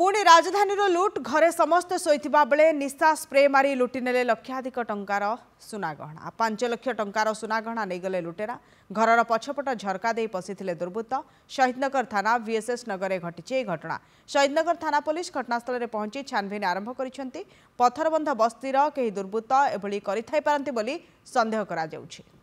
ପୁଣି ରାଜଧାନୀର ଲୁଟ୍ ଘରେ ସମସ୍ତେ ଶୋଇଥିବା ବେଳେ ନିଶା ସ୍ପ୍ରେ ମାରି ଲୁଟିନେଲେ ଲକ୍ଷାଧିକ ଟଙ୍କାର ସୁନାଗହଣା ପାଞ୍ଚ ଲକ୍ଷ ଟଙ୍କାର ସୁନାଗହଣା ନେଇଗଲେ ଲୁଟେରା ଘରର ପଛପଟ ଝରକା ଦେଇ ପଶିଥିଲେ ଦୁର୍ବୃତ୍ତ ଶହୀଦନଗର ଥାନା ଭିଏସ୍ଏସ୍ ନଗରରେ ଘଟିଛି ଏହି ଘଟଣା ଶହୀଦନଗର ଥାନା ପୋଲିସ ଘଟଣାସ୍ଥଳରେ ପହଞ୍ଚି ଛାନ୍ଭିନ୍ ଆରମ୍ଭ କରିଛନ୍ତି ପଥରବନ୍ଧ ବସ୍ତିର କେହି ଦୁର୍ବୃତ୍ତ ଏଭଳି କରିଥାଇପାରନ୍ତି ବୋଲି ସନ୍ଦେହ କରାଯାଉଛି